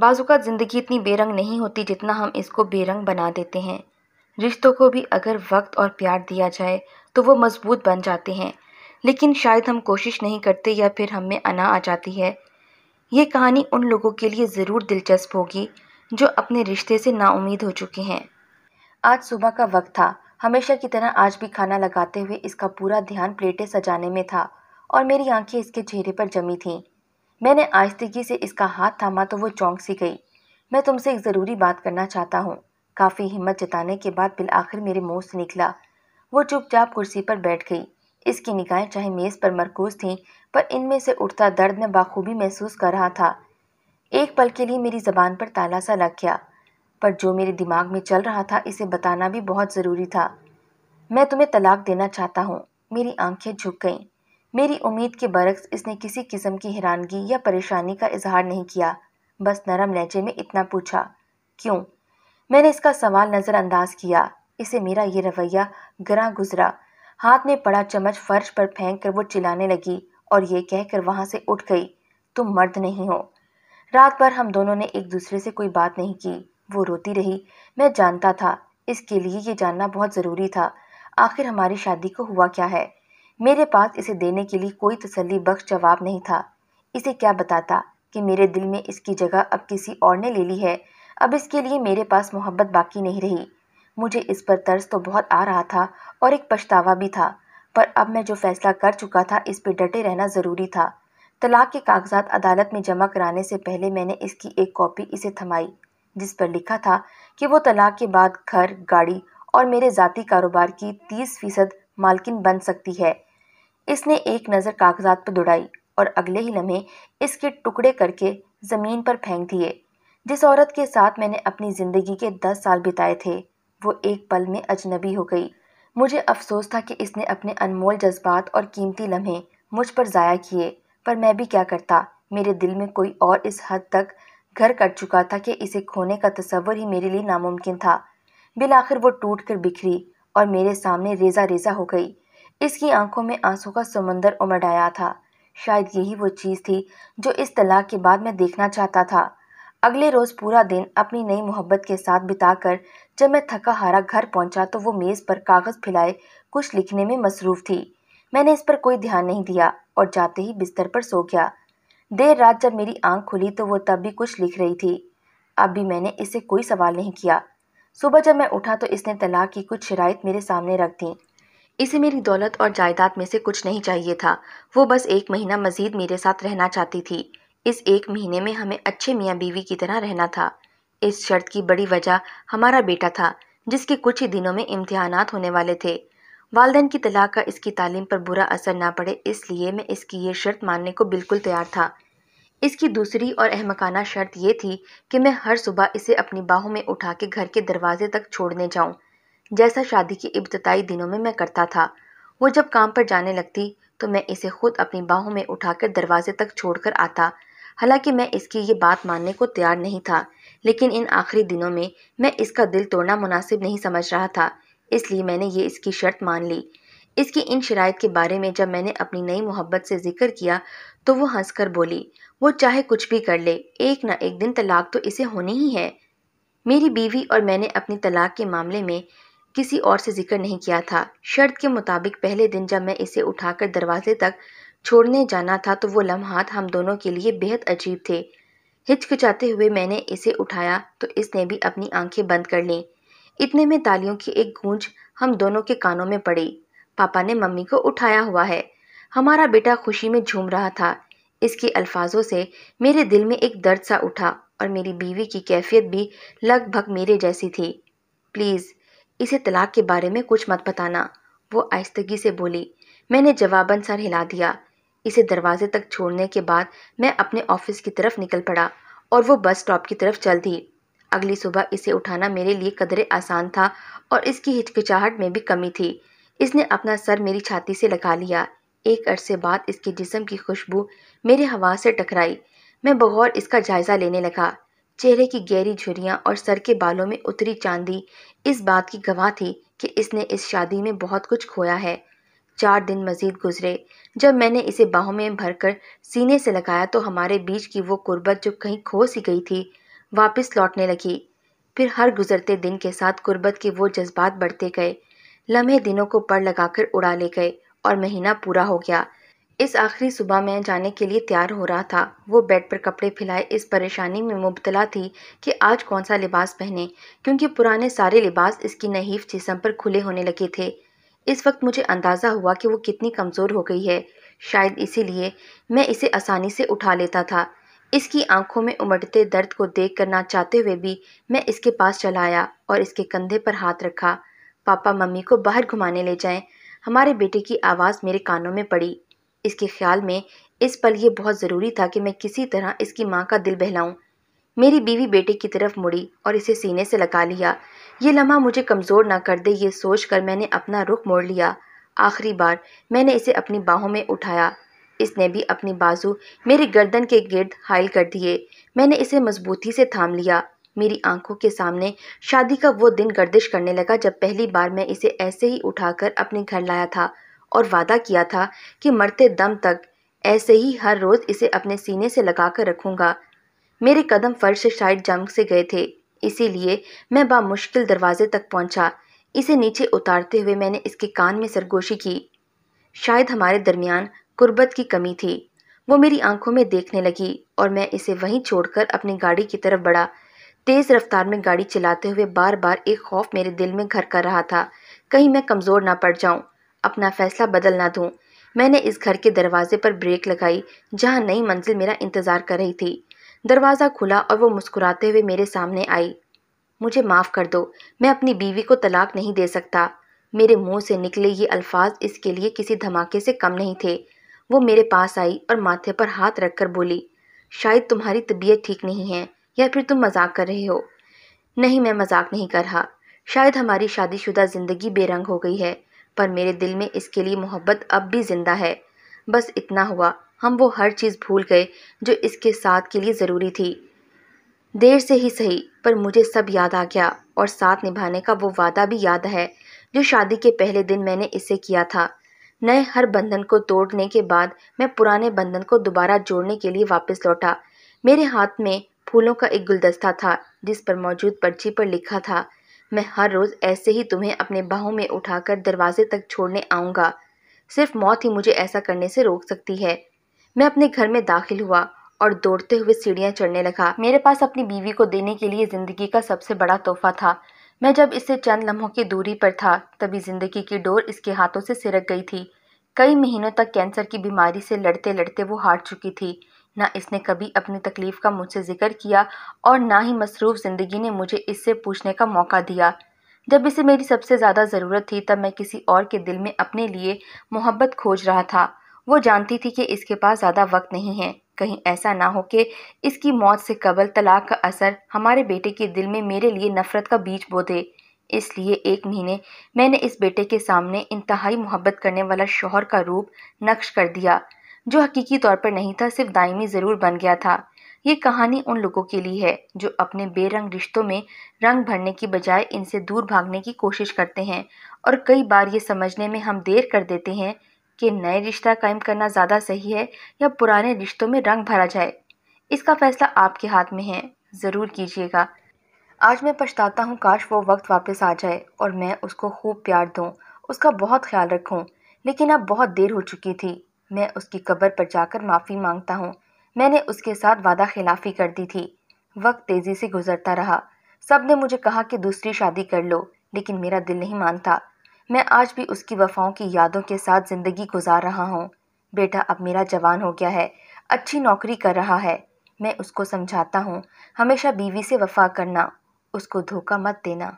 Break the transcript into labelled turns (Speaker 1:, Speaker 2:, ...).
Speaker 1: बाज़ात ज़िंदगी इतनी बेरंग नहीं होती जितना हम इसको बेरंग बना देते हैं रिश्तों को भी अगर वक्त और प्यार दिया जाए तो वो मज़बूत बन जाते हैं लेकिन शायद हम कोशिश नहीं करते या फिर हम में अना आ जाती है ये कहानी उन लोगों के लिए ज़रूर दिलचस्प होगी जो अपने रिश्ते से नाउमीद हो चुके हैं आज सुबह का वक्त था हमेशा की तरह आज भी खाना लगाते हुए इसका पूरा ध्यान प्लेटें सजाने में था और मेरी आंखें इसके चेहरे पर जमी थीं मैंने आहिस्तगी से इसका हाथ थामा तो वो चौंक सी गई मैं तुमसे एक ज़रूरी बात करना चाहता हूँ काफ़ी हिम्मत जताने के बाद बिल आखिर मेरे मुँह से निकला वो चुपचाप कुर्सी पर बैठ गई इसकी निगाहें चाहे मेज़ पर मरकूज थीं पर इनमें से उठता दर्द मैं बाखूबी महसूस कर रहा था एक पल के लिए मेरी ज़बान पर ताला सा लग गया पर जो मेरे दिमाग में चल रहा था इसे बताना भी बहुत ज़रूरी था मैं तुम्हें तलाक देना चाहता हूँ मेरी आंखें झुक गईं मेरी उम्मीद के बरक्स इसने किसी किस्म की हैरानगी या परेशानी का इजहार नहीं किया बस नरम लहजे में इतना पूछा क्यों मैंने इसका सवाल नज़रअंदाज किया इसे मेरा ये रवैया ग्रा गुजरा हाथ में पड़ा चम्मच फर्श पर फेंक कर वो चिल्लाने लगी और ये कहकर वहाँ से उठ गई तुम मर्द नहीं हो रात भर हम दोनों ने एक दूसरे से कोई बात नहीं की वो रोती रही मैं जानता था इसके लिए ये जानना बहुत ज़रूरी था आखिर हमारी शादी को हुआ क्या है मेरे पास इसे देने के लिए कोई तसली बख्श जवाब नहीं था इसे क्या बताता कि मेरे दिल में इसकी जगह अब किसी और ने ले ली है अब इसके लिए मेरे पास मोहब्बत बाकी नहीं रही मुझे इस पर तर्स तो बहुत आ रहा था और एक पछतावा भी था पर अब मैं जो फैसला कर चुका था इस पर डटे रहना ज़रूरी था तलाक के कागजात अदालत में जमा कराने से पहले मैंने इसकी एक कॉपी इसे थमाई जिस पर लिखा था कि वो तलाक के बाद घर गाड़ी और मेरे ज़ाती कारोबार की तीस फीसद मालकिन बन सकती है इसने एक नज़र कागजात पर दौड़ाई और अगले ही लम्हे इसके टुकड़े करके ज़मीन पर फेंक दिए जिस औरत के साथ मैंने अपनी ज़िंदगी के दस साल बिताए थे वो एक पल में अजनबी हो गई मुझे अफसोस था कि इसने अपने अनमोल जज्बात और कीमती लम्हे मुझ पर ज़ाया किए पर मैं भी क्या करता मेरे दिल में कोई और इस हद तक घर कर चुका था कि इसे खोने का तस्वर ही मेरे लिए नामुमकिन था बिल आखिर वो टूट कर बिखरी और मेरे सामने रेजा रेजा हो गई इसकी आंखों में आंसू का समंदर उमड़ आया था शायद यही वो चीज़ थी जो इस तलाक के बाद मैं देखना चाहता था अगले रोज़ पूरा दिन अपनी नई मोहब्बत के साथ बिताकर जब मैं थका हारा घर पहुंचा तो वो मेज़ पर कागज़ फैलाए कुछ लिखने में मसरूफ़ थी मैंने इस पर कोई ध्यान नहीं दिया और जाते ही बिस्तर पर सो गया देर रात जब मेरी आंख खुली तो वो तब भी कुछ लिख रही थी अब भी मैंने इससे कोई सवाल नहीं किया सुबह जब मैं उठा तो इसने तलाक की कुछ शराइत मेरे सामने रख दी इसे मेरी दौलत और जायदाद में से कुछ नहीं चाहिए था वो बस एक महीना मजीद मेरे साथ रहना चाहती थी इस एक महीने में हमें अच्छे मियाँ बीवी की तरह रहना था इस शर्त की बड़ी वजह हमारा बेटा था जिसके कुछ ही दिनों में इम्तहान होने वाले थे वालदेन की तलाक का इसकी तालीम पर बुरा असर ना पड़े इसलिए मैं इसकी ये शर्त मानने को बिल्कुल तैयार था इसकी दूसरी और अहमकाना शर्त यह थी कि मैं हर सुबह इसे अपनी बाहों में उठा के घर के दरवाजे तक छोड़ने जाऊँ जैसा शादी के इब्तदाई दिनों में मैं करता था वो जब काम पर जाने लगती तो मैं इसे खुद अपनी बाहों में उठाकर दरवाजे तक छोड़कर आता हालांकि मैं इसकी ये बात मानने को तैयार नहीं था लेकिन इन आखिरी दिनों में मैं इसका दिल तोड़ना मुनासिब नहीं समझ रहा था इसलिए मैंने ये इसकी शर्त मान ली इसकी इन शराइत के बारे में जब मैंने अपनी नई मोहब्बत से जिक्र किया तो वो हंसकर बोली वो चाहे कुछ भी कर ले एक ना एक दिन तलाक तो इसे होनी ही है मेरी बीवी और मैंने अपनी तलाक के मामले में किसी और से जिक्र नहीं किया था शर्त के मुताबिक पहले दिन जब मैं इसे उठाकर दरवाजे तक छोड़ने जाना था तो वो लम्हात हम दोनों के लिए बेहद अजीब थे हिचकिचाते हुए मैंने इसे उठाया तो इसने भी अपनी आंखें बंद कर लीं इतने में तालियों की एक गूंज हम दोनों के कानों में पड़ी पापा ने मम्मी को उठाया हुआ है हमारा बेटा खुशी में झूम रहा था इसके अल्फाजों से मेरे दिल में एक दर्द सा उठा और मेरी बीवी की कैफियत भी लगभग मेरे जैसी थी प्लीज़ इसे तलाक के बारे में कुछ मत बताना वो आहिस्तगी से बोली मैंने जवाबन सर हिला दिया इसे दरवाजे तक छोड़ने के बाद मैं अपने ऑफिस की तरफ निकल पड़ा और वो बस स्टॉप की तरफ चल दी अगली सुबह इसे उठाना मेरे लिए कदरे आसान था और इसकी हिचकिचाहट में भी कमी थी इसने अपना सर मेरी छाती से लगा लिया एक अरसे बाद इसके जिसम की खुशबू मेरे हवा से टकराई मैं बगौर इसका जायज़ा लेने लगा चेहरे की गहरी झुरियाँ और सर के बालों में उतरी चांदी इस बात की गवाह थी कि इसने इस शादी में बहुत कुछ खोया है चार दिन मजीद गुजरे जब मैंने इसे बाहों में भरकर सीने से लगाया तो हमारे बीच की वो कुर्बत जो कहीं खो सी गई थी वापस लौटने लगी फिर हर गुजरते दिन के साथ कुर्बत के वो जज्बात बढ़ते गए लम्हे दिनों को पर लगाकर उड़ा ले गए और महीना पूरा हो गया इस आखिरी सुबह मैं जाने के लिए तैयार हो रहा था वो बेड पर कपड़े फैलाए इस परेशानी में मुबतला थी कि आज कौन सा लिबास पहने क्योंकि पुराने सारे लिबास इसकी नहीफ जिसम पर खुले होने लगे थे इस वक्त मुझे अंदाज़ा हुआ कि वो कितनी कमज़ोर हो गई है शायद इसीलिए मैं इसे आसानी से उठा लेता था इसकी आंखों में उमड़ते दर्द को देख कर ना चाहते हुए भी मैं इसके पास चला आया और इसके कंधे पर हाथ रखा पापा मम्मी को बाहर घुमाने ले जाएं हमारे बेटे की आवाज़ मेरे कानों में पड़ी इसके ख्याल में इस पल ये बहुत ज़रूरी था कि मैं किसी तरह इसकी माँ का दिल बहलाऊं मेरी बीवी बेटे की तरफ मुड़ी और इसे सीने से लगा लिया ये लम्हा मुझे कमज़ोर ना कर दे ये सोच कर मैंने अपना रुख मोड़ लिया आखिरी बार मैंने इसे अपनी बाहों में उठाया इसने भी अपनी बाजू मेरी गर्दन के गिर्द हाइल कर दिए मैंने इसे मजबूती से थाम लिया मेरी आंखों के सामने शादी का वो दिन गर्दिश करने लगा जब पहली बार मैं इसे ऐसे ही उठाकर अपने घर लाया था और वादा किया था कि मरते दम तक ऐसे ही हर रोज़ इसे अपने सीने से लगा कर रखूंगा मेरे कदम फर्श से शायद जम से गए थे इसीलिए मैं बामुश्किल दरवाजे तक पहुंचा। इसे नीचे उतारते हुए मैंने इसके कान में सरगोशी की शायद हमारे दरमियान कुर्बत की कमी थी वो मेरी आंखों में देखने लगी और मैं इसे वहीं छोड़कर अपनी गाड़ी की तरफ बढ़ा तेज़ रफ्तार में गाड़ी चलाते हुए बार बार एक खौफ मेरे दिल में घर कर रहा था कहीं मैं कमज़ोर ना पड़ जाऊं अपना फैसला बदल ना दूँ मैंने इस घर के दरवाजे पर ब्रेक लगाई जहाँ नई मंजिल मेरा इंतज़ार कर रही थी दरवाज़ा खुला और वो मुस्कुराते हुए मेरे सामने आई मुझे माफ़ कर दो मैं अपनी बीवी को तलाक नहीं दे सकता मेरे मुंह से निकले ये अल्फाज इसके लिए किसी धमाके से कम नहीं थे वो मेरे पास आई और माथे पर हाथ रखकर बोली शायद तुम्हारी तबीयत ठीक नहीं है या फिर तुम मजाक कर रहे हो नहीं मैं मजाक नहीं कर रहा शायद हमारी शादीशुदा ज़िंदगी बेरंग हो गई है पर मेरे दिल में इसके लिए मोहब्बत अब भी ज़िंदा है बस इतना हुआ हम वो हर चीज़ भूल गए जो इसके साथ के लिए ज़रूरी थी देर से ही सही पर मुझे सब याद आ गया और साथ निभाने का वो वादा भी याद है जो शादी के पहले दिन मैंने इसे किया था नए हर बंधन को तोड़ने के बाद मैं पुराने बंधन को दोबारा जोड़ने के लिए वापस लौटा मेरे हाथ में फूलों का एक गुलदस्ता था जिस पर मौजूद पर्ची पर लिखा था मैं हर रोज़ ऐसे ही तुम्हें अपने बाहों में उठाकर दरवाजे तक छोड़ने आऊँगा सिर्फ मौत ही मुझे ऐसा करने से रोक सकती है मैं अपने घर में दाखिल हुआ और दौड़ते हुए सीढ़ियाँ चढ़ने लगा मेरे पास अपनी बीवी को देने के लिए ज़िंदगी का सबसे बड़ा तोहफा था मैं जब इससे चंद लम्हों की दूरी पर था तभी ज़िंदगी की डोर इसके हाथों से सिरक गई थी कई महीनों तक कैंसर की बीमारी से लड़ते लड़ते वो हार चुकी थी ना इसने कभी अपनी तकलीफ़ का मुझसे जिक्र किया और ना ही मसरूफ़ ज़िंदगी ने मुझे इससे पूछने का मौका दिया जब इसे मेरी सबसे ज़्यादा ज़रूरत थी तब मैं किसी और के दिल में अपने लिए मोहब्बत खोज रहा था वो जानती थी कि इसके पास ज़्यादा वक्त नहीं है कहीं ऐसा ना हो कि इसकी मौत से कबल तलाक का असर हमारे बेटे के दिल में मेरे लिए नफ़रत का बीज बो दे इसलिए एक महीने मैंने इस बेटे के सामने इंतहाई मोहब्बत करने वाला शोहर का रूप नक्श कर दिया जो हकीकी तौर पर नहीं था सिर्फ दायमी ज़रूर बन गया था ये कहानी उन लोगों के लिए है जो अपने बेरंग रिश्तों में रंग भरने की बजाय इनसे दूर भागने की कोशिश करते हैं और कई बार ये समझने में हम देर कर देते हैं कि नए रिश्ता कायम करना ज़्यादा सही है या पुराने रिश्तों में रंग भरा जाए इसका फैसला आपके हाथ में है ज़रूर कीजिएगा आज मैं पछताता हूँ काश वो वक्त वापस आ जाए और मैं उसको खूब प्यार दूँ उसका बहुत ख्याल रखूँ लेकिन अब बहुत देर हो चुकी थी मैं उसकी कब्र पर जाकर माफ़ी मांगता हूँ मैंने उसके साथ वादा खिलाफ़ी कर दी थी वक्त तेज़ी से गुजरता रहा सब ने मुझे कहा कि दूसरी शादी कर लो लेकिन मेरा दिल नहीं मानता मैं आज भी उसकी वफाओं की यादों के साथ ज़िंदगी गुजार रहा हूँ बेटा अब मेरा जवान हो गया है अच्छी नौकरी कर रहा है मैं उसको समझाता हूँ हमेशा बीवी से वफा करना उसको धोखा मत देना